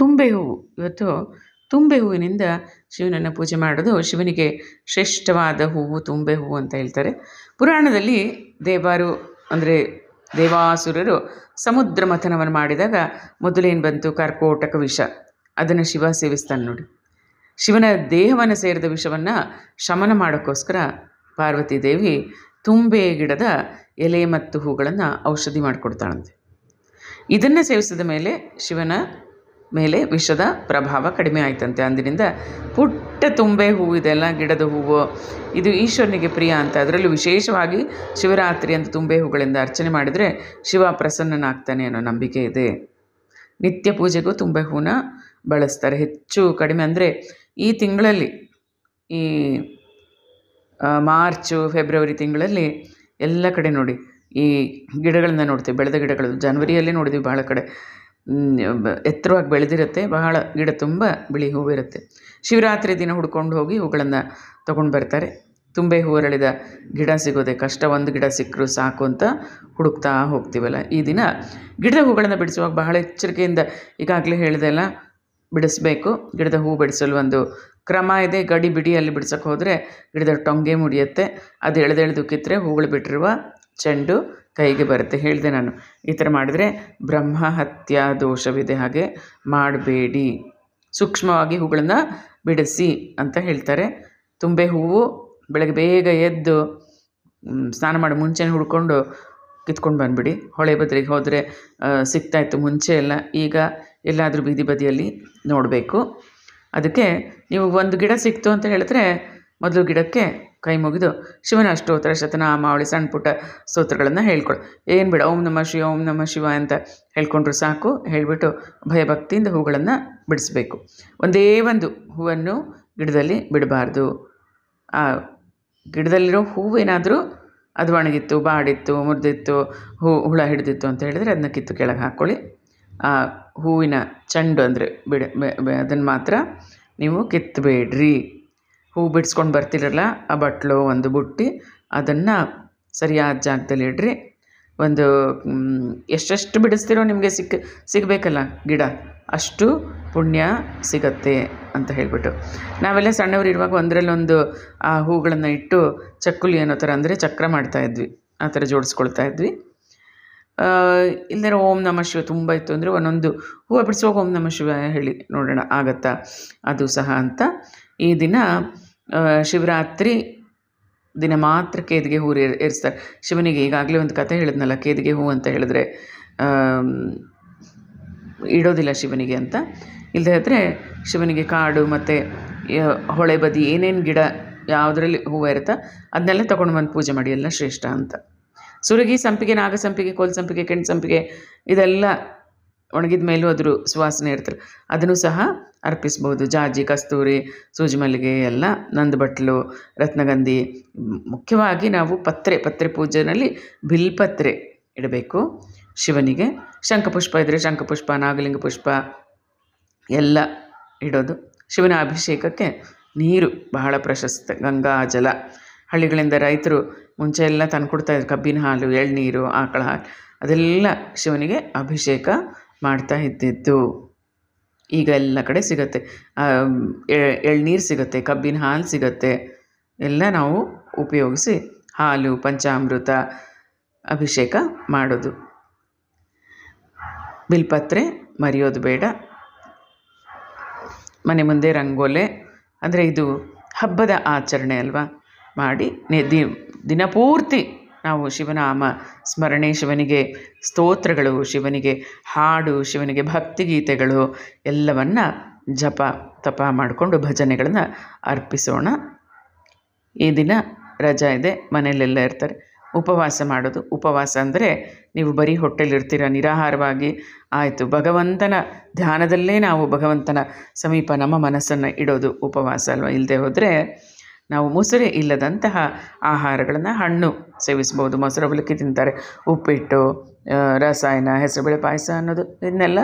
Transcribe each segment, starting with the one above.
ತುಂಬೆ ಹೂವು ಇವತ್ತು ತುಂಬೆ ಹೂವಿನಿಂದ ಶಿವನನ್ನು ಪೂಜೆ ಮಾಡೋದು ಶಿವನಿಗೆ ಶ್ರೇಷ್ಠವಾದ ಹೂವು ತುಂಬೆ ಹೂವು ಅಂತ ಹೇಳ್ತಾರೆ ಪುರಾಣದಲ್ಲಿ ದೇವಾರು ಅಂದರೆ ದೇವಾಸುರರು ಸಮುದ್ರ ಮಥನವನ್ನು ಮಾಡಿದಾಗ ಮೊದಲೇನು ಬಂತು ಕರ್ಕೋಟಕ ವಿಷ ಅದನ್ನು ಶಿವ ಸೇವಿಸ್ತಾನೆ ನೋಡಿ ಶಿವನ ದೇಹವನ್ನು ಸೇರಿದ ವಿಷವನ್ನು ಶಮನ ಮಾಡೋಕ್ಕೋಸ್ಕರ ಪಾರ್ವತಿ ದೇವಿ ತುಂಬೆ ಗಿಡದ ಎಲೆ ಮತ್ತು ಹೂಗಳನ್ನು ಔಷಧಿ ಮಾಡಿಕೊಡ್ತಾಳಂತೆ ಇದನ್ನು ಸೇವಿಸಿದ ಮೇಲೆ ಶಿವನ ಮೇಲೆ ವಿಷದ ಪ್ರಭಾವ ಕಡಿಮೆ ಆಯ್ತಂತೆ ಅಂದಿನಿಂದ ಪುಟ್ಟ ತುಂಬೆ ಹೂವು ಇದೆಲ್ಲ ಗಿಡದ ಹೂವು ಇದು ಈಶ್ವರನಿಗೆ ಪ್ರಿಯ ಅಂತ ಅದರಲ್ಲೂ ವಿಶೇಷವಾಗಿ ಶಿವರಾತ್ರಿ ಅಂತ ತುಂಬೆ ಹೂಗಳಿಂದ ಅರ್ಚನೆ ಮಾಡಿದರೆ ಶಿವ ಪ್ರಸನ್ನನಾಗ್ತಾನೆ ಅನ್ನೋ ನಂಬಿಕೆ ಇದೆ ನಿತ್ಯ ಪೂಜೆಗೂ ತುಂಬೆ ಹೂನ ಬಳಸ್ತಾರೆ ಹೆಚ್ಚು ಕಡಿಮೆ ಅಂದರೆ ಈ ತಿಂಗಳಲ್ಲಿ ಈ ಮಾರ್ಚು ಫೆಬ್ರವರಿ ತಿಂಗಳಲ್ಲಿ ಎಲ್ಲ ಕಡೆ ನೋಡಿ ಈ ಗಿಡಗಳನ್ನ ನೋಡ್ತೀವಿ ಬೆಳೆದ ಗಿಡಗಳು ಜನ್ವರಿಯಲ್ಲೇ ನೋಡಿದ್ವಿ ಭಾಳ ಕಡೆ ಎತ್ತರವಾಗಿ ಬೆಳೆದಿರುತ್ತೆ ಬಹಳ ಗಿಡ ತುಂಬ ಬಿಳಿ ಹೂವಿರುತ್ತೆ ಶಿವರಾತ್ರಿ ದಿನ ಹುಡ್ಕೊಂಡು ಹೋಗಿ ಹೂಗಳನ್ನು ತೊಗೊಂಡು ಬರ್ತಾರೆ ತುಂಬೆ ಹೂ ಅರಳಿದ ಗಿಡ ಸಿಗೋದೆ ಕಷ್ಟ ಒಂದು ಗಿಡ ಸಿಕ್ಕರೂ ಸಾಕು ಅಂತ ಹುಡುಕ್ತಾ ಹೋಗ್ತೀವಲ್ಲ ಈ ದಿನ ಗಿಡದ ಹೂಗಳನ್ನು ಬಿಡಿಸುವಾಗ ಬಹಳ ಎಚ್ಚರಿಕೆಯಿಂದ ಈಗಾಗಲೇ ಹೇಳಿದೆಲ್ಲ ಬಿಡಿಸ್ಬೇಕು ಗಿಡದ ಹೂ ಬಿಡಿಸಲು ಒಂದು ಕ್ರಮ ಇದೆ ಗಡಿ ಬಿಡಿಯಲ್ಲಿ ಬಿಡ್ಸೋಕ್ಕೆ ಹೋದರೆ ಗಿಡದ ಟೊಂಗೆ ಮುಡಿಯುತ್ತೆ ಅದು ಎಳೆದೆಳೆದು ಕಿತ್ತರೆ ಹೂಗಳು ಬಿಟ್ಟಿರುವ ಚೆಂಡು ಕೈಗೆ ಬರುತ್ತೆ ಹೇಳಿದೆ ನಾನು ಈ ಥರ ಮಾಡಿದರೆ ಹತ್ಯಾ ದೋಷವಿದೆ ಹಾಗೆ ಮಾಡಬೇಡಿ ಸೂಕ್ಷ್ಮವಾಗಿ ಹೂಗಳನ್ನು ಬಿಡಿಸಿ ಅಂತ ಹೇಳ್ತಾರೆ ತುಂಬೆ ಹೂವು ಬೆಳಗ್ಗೆ ಬೇಗ ಎದ್ದು ಸ್ನಾನ ಮಾಡಿ ಮುಂಚೆನೇ ಹುಡ್ಕೊಂಡು ಕಿತ್ಕೊಂಡು ಬಂದುಬಿಡಿ ಹೊಳೆ ಬದ್ರಿಗೆ ಹೋದರೆ ಸಿಗ್ತಾಯಿತ್ತು ಮುಂಚೆ ಎಲ್ಲ ಈಗ ಎಲ್ಲಾದರೂ ಬೀದಿ ಬದಿಯಲ್ಲಿ ನೋಡಬೇಕು ಅದಕ್ಕೆ ನೀವು ಒಂದು ಗಿಡ ಸಿಕ್ತು ಅಂತ ಹೇಳಿದ್ರೆ ಮೊದಲು ಗಿಡಕ್ಕೆ ಕೈ ಮುಗಿದು ಶಿವನ ಅಷ್ಟೋತ್ತರ ಶತನಾಮಾವಳಿ ಸಣ್ಣ ಪುಟ್ಟ ಸ್ತೋತ್ರಗಳನ್ನು ಹೇಳ್ಕೊಳು ಏನು ಬಿಡ ಓಂ ನಮ ಶಿವ ಓಂ ನಮ ಶಿವ ಅಂತ ಹೇಳ್ಕೊಂಡ್ರು ಸಾಕು ಹೇಳಿಬಿಟ್ಟು ಭಯಭಕ್ತಿಯಿಂದ ಹೂಗಳನ್ನು ಬಿಡಿಸಬೇಕು ಒಂದೇ ಒಂದು ಹೂವನ್ನು ಗಿಡದಲ್ಲಿ ಬಿಡಬಾರ್ದು ಆ ಗಿಡದಲ್ಲಿರೋ ಹೂವೇನಾದರೂ ಅದು ಒಣಗಿತ್ತು ಬಾಡಿತ್ತು ಮುರಿದಿತ್ತು ಹೂ ಹುಳ ಹಿಡಿದಿತ್ತು ಅಂತ ಹೇಳಿದರೆ ಅದನ್ನ ಕಿತ್ತು ಕೆಳಗೆ ಹಾಕ್ಕೊಳ್ಳಿ ಆ ಹೂವಿನ ಚೆಂಡು ಅಂದರೆ ಬಿಡ ಅದನ್ನು ಮಾತ್ರ ನೀವು ಕಿತ್ತಬೇಡ್ರಿ ಹೂ ಬಿಡಿಸ್ಕೊಂಡು ಬರ್ತಿರಲ್ಲ ಆ ಬಟ್ಲು ಒಂದು ಬುಟ್ಟಿ ಅದನ್ನು ಸರಿಯಾದ ಜಾಗದಲ್ಲಿ ಇಡ್ರಿ ಒಂದು ಎಷ್ಟೆಷ್ಟು ಬಿಡಿಸ್ತಿರೋ ನಿಮಗೆ ಸಿಕ್ಕ ಸಿಗಬೇಕಲ್ಲ ಗಿಡ ಅಷ್ಟು ಪುಣ್ಯ ಸಿಗತ್ತೆ ಅಂತ ಹೇಳಿಬಿಟ್ಟು ನಾವೆಲ್ಲ ಸಣ್ಣವರು ಇರುವಾಗ ಒಂದರಲ್ಲೊಂದು ಆ ಹೂಗಳನ್ನು ಇಟ್ಟು ಚಕ್ಕುಲಿ ಅನ್ನೋ ಥರ ಅಂದರೆ ಚಕ್ರ ಮಾಡ್ತಾಯಿದ್ವಿ ಆ ಥರ ಜೋಡಿಸ್ಕೊಳ್ತಾ ಇದ್ವಿ ಇಲ್ಲದೇ ಓಂ ನಮಃ ಶಿವ ತುಂಬ ಇತ್ತು ಅಂದರೆ ಒಂದೊಂದು ಹೂವು ಬಿಡಿಸುವಾಗ ಓಂ ನಮ ಶಿವ ಹೇಳಿ ನೋಡೋಣ ಆಗತ್ತಾ ಅದು ಸಹ ಅಂತ ಈ ದಿನ ಶಿವರಾತ್ರಿ ದಿನ ಮಾತ್ರ ಕೇದಿಗೆ ಹೂರು ಏರಿಸ್ತಾರೆ ಶಿವನಿಗೆ ಈಗಾಗಲೇ ಒಂದು ಕತೆ ಹೇಳಿದ್ನಲ್ಲ ಕೇದಿಗೆ ಹೂ ಅಂತ ಹೇಳಿದ್ರೆ ಇಡೋದಿಲ್ಲ ಶಿವನಿಗೆ ಅಂತ ಇಲ್ಲದೆ ಆದರೆ ಶಿವನಿಗೆ ಕಾಡು ಮತ್ತು ಹೊಳೆ ಬದಿ ಏನೇನು ಗಿಡ ಯಾವುದರಲ್ಲಿ ಹೂವು ಇರುತ್ತಾ ಅದನ್ನೆಲ್ಲ ತೊಗೊಂಡು ಬಂದು ಪೂಜೆ ಮಾಡಿ ಎಲ್ಲ ಶ್ರೇಷ್ಠ ಅಂತ ಸುರಗಿ ಸಂಪಿಗೆ ನಾಗಸಂಪಿಗೆ ಕೋಲ್ಸಂಪಿಗೆ ಸಂಪಿಗೆ ಇದೆಲ್ಲ ಒಣಗಿದ ಮೇಲೂ ಅದ್ರ ಸುವಾಸನೆ ಇರ್ತಾರೆ ಅದನ್ನು ಸಹ ಅರ್ಪಿಸ್ಬೋದು ಜಾಜಿ ಕಸ್ತೂರಿ ಸೂಜಿ ಮಲ್ಲಿಗೆ ಎಲ್ಲ ನಂದು ಬಟ್ಲು ರತ್ನಗಂಧಿ ಮುಖ್ಯವಾಗಿ ನಾವು ಪತ್ರೆ ಪತ್ರೆ ಪೂಜೆಯಲ್ಲಿ ಬಿಲ್ಪತ್ರೆ ಇಡಬೇಕು ಶಿವನಿಗೆ ಶಂಖಪುಷ್ಪ ಇದ್ದರೆ ಶಂಖಪುಷ್ಪ ನಾಗಲಿಂಗ ಪುಷ್ಪ ಎಲ್ಲ ಇಡೋದು ಶಿವನ ಅಭಿಷೇಕಕ್ಕೆ ನೀರು ಬಹಳ ಪ್ರಶಸ್ತ ಗಂಗಾ ಜಲ ಹಳ್ಳಿಗಳಿಂದ ರೈತರು ಮುಂಚೆ ಎಲ್ಲ ತಂದು ಕೊಡ್ತಾಯಿದ್ರು ಕಬ್ಬಿನ ಹಾಲು ಎಳ್ನೀರು ಆಕಳ ಹಾಲು ಅದೆಲ್ಲ ಶಿವನಿಗೆ ಅಭಿಷೇಕ ಮಾಡ್ತಾ ಇದ್ದಿದ್ದು ಈಗ ಎಲ್ಲ ಕಡೆ ಸಿಗುತ್ತೆ ಎಳ್ನೀರು ಸಿಗುತ್ತೆ ಕಬ್ಬಿನ ಹಾಲು ಸಿಗುತ್ತೆ ಎಲ್ಲ ನಾವು ಉಪಯೋಗಿಸಿ ಹಾಲು ಪಂಚಾಮೃತ ಅಭಿಷೇಕ ಮಾಡೋದು ಬಿಲ್ಪತ್ರೆ ಮರೆಯೋದು ಬೇಡ ಮನೆ ಮುಂದೆ ರಂಗೋಲೆ ಅಂದರೆ ಇದು ಹಬ್ಬದ ಆಚರಣೆ ಅಲ್ವಾ ಮಾಡಿ ನೆ ದಿನಪೂರ್ತಿ ನಾವು ಶಿವನಾಮ ಸ್ಮರಣೆ ಶಿವನಿಗೆ ಸ್ತೋತ್ರಗಳು ಶಿವನಿಗೆ ಹಾಡು ಶಿವನಿಗೆ ಭಕ್ತಿಗೀತೆಗಳು ಎಲ್ಲವನ್ನು ಜಪ ತಪ ಮಾಡಿಕೊಂಡು ಭಜನೆಗಳನ್ನು ಅರ್ಪಿಸೋಣ ಈ ದಿನ ರಜಾ ಇದೆ ಮನೆಯಲ್ಲೆಲ್ಲ ಇರ್ತಾರೆ ಉಪವಾಸ ಮಾಡೋದು ಉಪವಾಸ ಅಂದರೆ ನೀವು ಬರೀ ಹೊಟ್ಟೆಲಿರ್ತೀರ ನಿರಾಹಾರವಾಗಿ ಆಯಿತು ಭಗವಂತನ ಧ್ಯಾನದಲ್ಲೇ ನಾವು ಭಗವಂತನ ಸಮೀಪ ನಮ್ಮ ಮನಸ್ಸನ್ನು ಇಡೋದು ಉಪವಾಸ ಅಲ್ವಾ ಇಲ್ಲದೆ ಹೋದರೆ ನಾವು ಮೊಸರೆ ಇಲ್ಲದಂತಹ ಆಹಾರಗಳನ್ನು ಹಣ್ಣು ಸೇವಿಸ್ಬೋದು ಮೊಸರು ಅವಲಕ್ಕಿ ತಿಂತಾರೆ ಉಪ್ಪಿಟ್ಟು ರಸಾಯನ ಹೆಸರುಬೇಳೆ ಪಾಯಸ ಅನ್ನೋದು ಇದನ್ನೆಲ್ಲ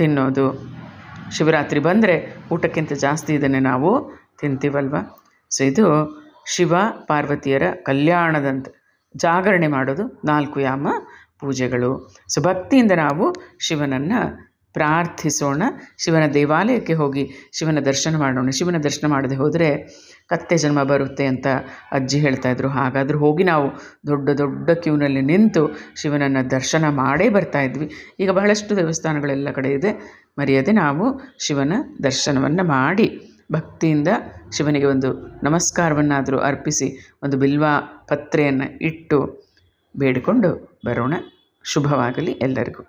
ತಿನ್ನೋದು ಶಿವರಾತ್ರಿ ಬಂದರೆ ಊಟಕ್ಕಿಂತ ಜಾಸ್ತಿ ಇದನ್ನೇ ನಾವು ತಿಂತೀವಲ್ವ ಸೊ ಇದು ಶಿವ ಪಾರ್ವತಿಯರ ಕಲ್ಯಾಣದಂತೆ ಜಾಗರಣೆ ಮಾಡೋದು ನಾಲ್ಕು ಯಾಮ ಪೂಜೆಗಳು ಸೊ ಭಕ್ತಿಯಿಂದ ನಾವು ಶಿವನನ್ನು ಪ್ರಾರ್ಥಿಸೋಣ ಶಿವನ ದೇವಾಲಯಕ್ಕೆ ಹೋಗಿ ಶಿವನ ದರ್ಶನ ಮಾಡೋಣ ಶಿವನ ದರ್ಶನ ಮಾಡದೆ ಹೋದರೆ ಕತ್ತೆ ಜನ್ಮ ಬರುತ್ತೆ ಅಂತ ಅಜ್ಜಿ ಹೇಳ್ತಾಯಿದ್ರು ಹಾಗಾದರೂ ಹೋಗಿ ನಾವು ದೊಡ್ಡ ದೊಡ್ಡ ಕ್ಯೂನಲ್ಲಿ ನಿಂತು ಶಿವನನ್ನು ದರ್ಶನ ಮಾಡೇ ಬರ್ತಾ ಇದ್ವಿ ಈಗ ಬಹಳಷ್ಟು ದೇವಸ್ಥಾನಗಳೆಲ್ಲ ಕಡೆ ಇದೆ ಮರೆಯದೆ ನಾವು ಶಿವನ ದರ್ಶನವನ್ನು ಮಾಡಿ ಭಕ್ತಿಯಿಂದ ಶಿವನಿಗೆ ಒಂದು ನಮಸ್ಕಾರವನ್ನಾದರೂ ಅರ್ಪಿಸಿ ಒಂದು ಬಿಲ್ವ ಪತ್ರೆಯನ್ನು ಇಟ್ಟು ಬೇಡಿಕೊಂಡು ಬರೋಣ ಶುಭವಾಗಲಿ ಎಲ್ಲರಿಗೂ